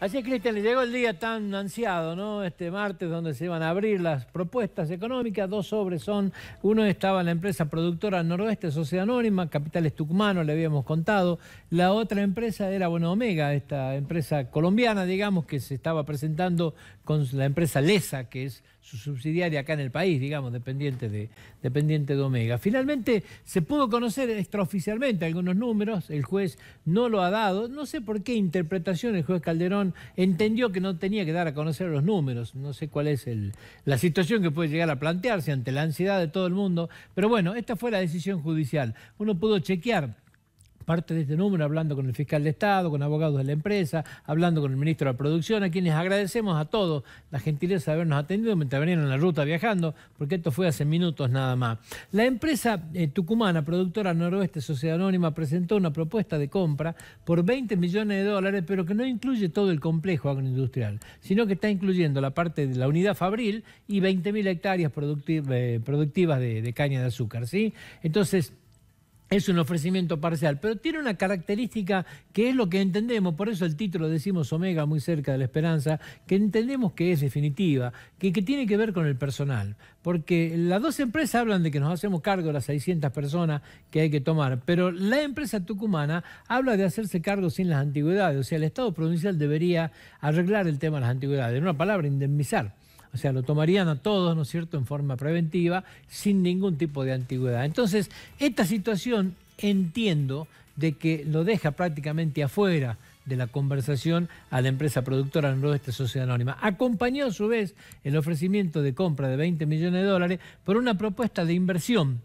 Así es, Cristian, le llegó el día tan ansiado, ¿no? Este martes, donde se iban a abrir las propuestas económicas. Dos sobres son. Uno estaba en la empresa productora Noroeste, Sociedad Anónima, Capitales Tucumano, le habíamos contado. La otra empresa era, bueno, Omega, esta empresa colombiana, digamos, que se estaba presentando con la empresa Lesa, que es su subsidiaria acá en el país, digamos, dependiente de, dependiente de Omega. Finalmente se pudo conocer extraoficialmente algunos números. El juez no lo ha dado. No sé por qué interpretación el juez Calderón entendió que no tenía que dar a conocer los números. No sé cuál es la situación que puede llegar a plantearse ante la ansiedad de todo el mundo, pero bueno, esta fue la decisión judicial. Uno pudo chequear parte de este número hablando con el fiscal de Estado, con abogados de la empresa, hablando con el ministro de la Producción, a quienes agradecemos a todos la gentileza de habernos atendido mientras venían en la ruta viajando, porque esto fue hace minutos nada más. La empresa eh, tucumana, productora Noroeste Sociedad Anónima, presentó una propuesta de compra por 20 millones de dólares, pero que no incluye todo el complejo agroindustrial, sino que está incluyendo la parte de la unidad fabril y 20.000 hectáreas eh, productivas de, caña de azúcar. ¿sí? Entonces, es un ofrecimiento parcial, pero tiene una característica que es lo que entendemos, por eso el título decimos Omega muy cerca de la esperanza, que entendemos que es definitiva, que, que tiene que ver con el personal, porque las dos empresas hablan de que nos hacemos cargo de las 600 personas que hay que tomar, pero la empresa tucumana habla de hacerse cargo sin las antigüedades, o sea, el Estado provincial debería arreglar el tema de las antigüedades, en una palabra, indemnizar o sea, lo tomarían a todos, ¿no es cierto?, en forma preventiva, sin ningún tipo de antigüedad. Entonces, esta situación entiendo de que lo deja prácticamente afuera de la conversación a la empresa productora Noroeste Sociedad Anónima. Acompañó a su vez el ofrecimiento de compra de 20 millones de dólares por una propuesta de inversión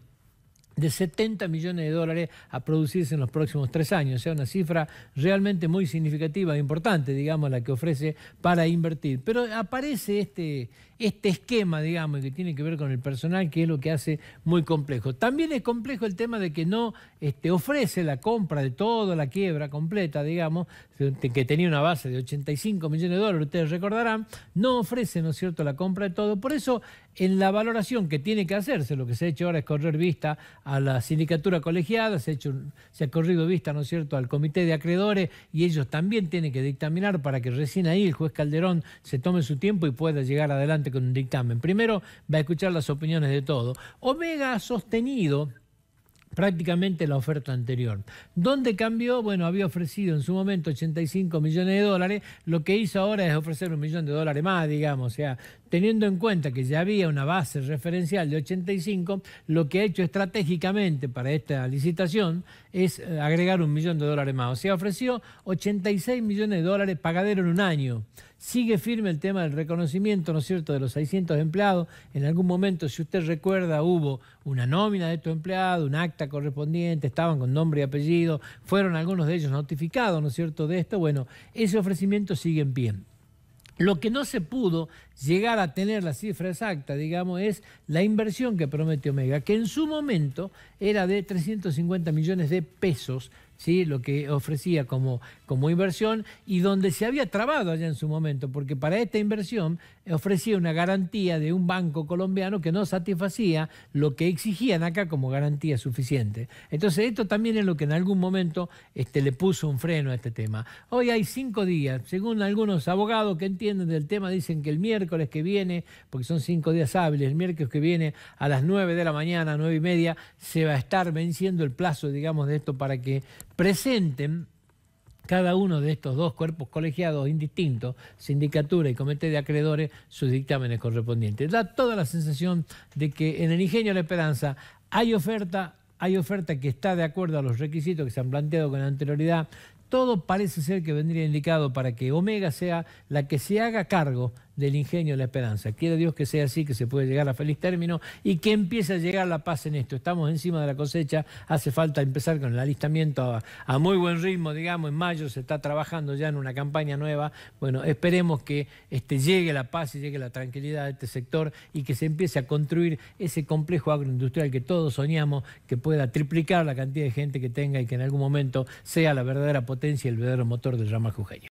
de 70 millones de dólares a producirse en los próximos tres años. O sea, una cifra realmente muy significativa e importante, digamos, la que ofrece para invertir. Pero aparece este, este esquema, digamos, que tiene que ver con el personal, que es lo que hace muy complejo. También es complejo el tema de que no este, ofrece la compra de todo, la quiebra completa, digamos, que tenía una base de 85 millones de dólares, ustedes recordarán, no ofrece, ¿no es cierto?, la compra de todo. Por eso, en la valoración que tiene que hacerse, lo que se ha hecho ahora es correr vista a la sindicatura colegiada, se ha, hecho, se ha corrido vista, ¿no es cierto?, al comité de acreedores y ellos también tienen que dictaminar para que recién ahí el juez Calderón se tome su tiempo y pueda llegar adelante con un dictamen. Primero va a escuchar las opiniones de todos. Omega ha sostenido prácticamente la oferta anterior. ¿Dónde cambió? Bueno, había ofrecido en su momento 85 millones de dólares, lo que hizo ahora es ofrecer un millón de dólares más, digamos, o sea, teniendo en cuenta que ya había una base referencial de 85, lo que ha hecho estratégicamente para esta licitación es eh, agregar un millón de dólares más. O sea, ofreció 86 millones de dólares pagadero en un año. Sigue firme el tema del reconocimiento, ¿no es cierto?, de los 600 empleados. En algún momento, si usted recuerda, hubo una nómina de estos empleados, un acta correspondiente, estaban con nombre y apellido, fueron algunos de ellos notificados, ¿no es cierto?, de esto. Bueno, ese ofrecimiento sigue en pie. Lo que no se pudo llegar a tener la cifra exacta, digamos, es la inversión que promete Omega, que en su momento era de 350 millones de pesos lo que ofrecía como, como inversión y donde se había trabado allá en su momento, porque para esta inversión ofrecía una garantía de un banco colombiano que no satisfacía lo que exigían acá como garantía suficiente. Entonces esto también es lo que en algún momento este, le puso un freno a este tema. Hoy hay cinco días, según algunos abogados que entienden del tema, dicen que el miércoles que viene, porque son cinco días hábiles, el miércoles que viene a las nueve de la mañana, nueve y media, se va a estar venciendo el plazo, digamos, de esto para que presenten cada uno de estos dos cuerpos colegiados indistintos, sindicatura y comité de acreedores, sus dictámenes correspondientes. Da toda la sensación de que en el ingenio de la esperanza hay oferta, hay oferta que está de acuerdo a los requisitos que se han planteado con anterioridad, todo parece ser que vendría indicado para que Omega sea la que se haga cargo del ingenio de la esperanza. Quiera Dios que sea así, que se pueda llegar a feliz término y que empiece a llegar la paz en esto. Estamos encima de la cosecha, hace falta empezar con el alistamiento a, muy buen ritmo, digamos, en mayo se está trabajando ya en una campaña nueva. Bueno, esperemos que este, llegue la paz y llegue la tranquilidad de este sector y que se empiece a construir ese complejo agroindustrial que todos soñamos, que pueda triplicar la cantidad de gente que tenga y que en algún momento sea la verdadera potencia el verdadero motor del Rama jujeño.